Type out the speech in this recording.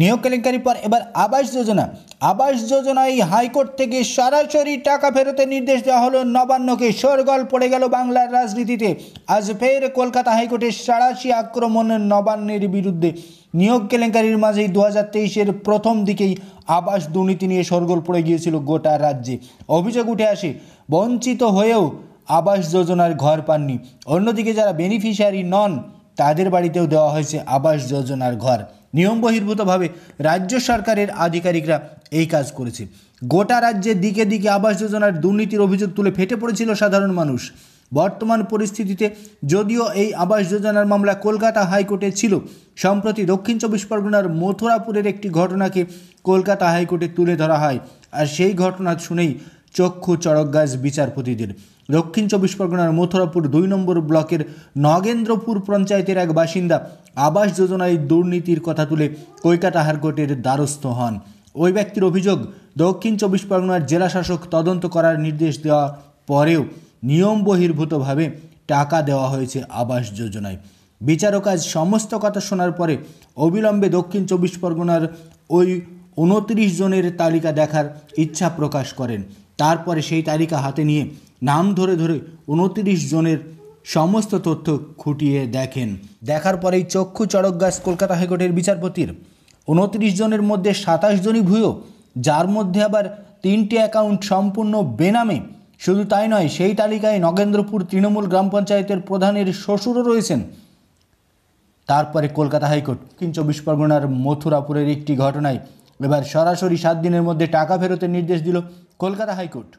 নিয়োগ কেলেঙ্কারির পর এবার আবাস যোজনা আবাস যোজনায় হাইকোর্ট থেকে সরাসরি টাকা ফেরতের নির্দেশ দেওয়া হলো নবান্নকে সরগল পড়ে গেল বাংলার রাজনীতিতে আজ ফের কলকাতা হাইকোর্টের সারাশি আক্রমণ নবান্নের বিরুদ্ধে নিয়োগ কেলেঙ্কারির মাঝেই দু হাজার তেইশের প্রথম দিকেই আবাস দুর্নীতি নিয়ে সরগোল পড়ে গিয়েছিল গোটা রাজ্যে অভিযোগ উঠে আসে বঞ্চিত হয়েও আবাস যোজনার ঘর পাননি অন্যদিকে যারা বেনিফিশিয়ারি নন তাদের বাড়িতেও দেওয়া হয়েছে আবাস যোজনার ঘর নিয়ম বহির্ভূতভাবে রাজ্য সরকারের আধিকারিকরা এই কাজ করেছে গোটা রাজ্যে দিকে দিকে আবাস যোজনার দুর্নীতির অভিযোগ তুলে ফেটে পড়েছিল সাধারণ মানুষ বর্তমান পরিস্থিতিতে যদিও এই আবাস যোজনার মামলা কলকাতা হাইকোর্টে ছিল সম্প্রতি দক্ষিণ চব্বিশ পরগনার মথুরাপুরের একটি ঘটনাকে কলকাতা হাইকোর্টে তুলে ধরা হয় আর সেই ঘটনা শুনেই চক্ষু চড়কগাজ বিচারপতিদের দক্ষিণ চব্বিশ পরগনার মথুরাপুর দুই নম্বর ব্লকের নগেন্দ্রপুর পঞ্চায়েতের এক বাসিন্দা আবাস যোজনায় দুর্নীতির কথা তুলে কৈকাটা হারকোর্টের দ্বারস্থ হন ওই ব্যক্তির অভিযোগ দক্ষিণ চব্বিশ পরগনার জেলাশাসক তদন্ত করার নির্দেশ দেওয়া পরেও নিয়ম বহির্ভূতভাবে টাকা দেওয়া হয়েছে আবাস যোজনায় বিচারক আজ সমস্ত কথা শোনার পরে অবিলম্বে দক্ষিণ চব্বিশ পরগনার ওই উনত্রিশ জনের তালিকা দেখার ইচ্ছা প্রকাশ করেন তারপরে সেই তালিকা হাতে নিয়ে নাম ধরে ধরে উনত্রিশ জনের সমস্ত তথ্য খুঁটিয়ে দেখেন দেখার পরেই চক্ষু চড়ক গাছ কলকাতা হাইকোর্টের বিচারপতির উনত্রিশ জনের মধ্যে সাতাশ জনই ভুয়ো যার মধ্যে আবার তিনটি অ্যাকাউন্ট সম্পূর্ণ বেনামে শুধু তাই নয় সেই তালিকায় নগেন্দ্রপুর তৃণমূল গ্রাম পঞ্চায়েতের প্রধানের শ্বশুরও রয়েছেন তারপরে কলকাতা হাইকোর্ট কিন্তু চব্বিশ পরগনার মথুরাপুরের একটি ঘটনায় এবার সরাসরি সাত দিনের মধ্যে টাকা ফেরতের নির্দেশ দিল কলকাতা হাইকোর্ট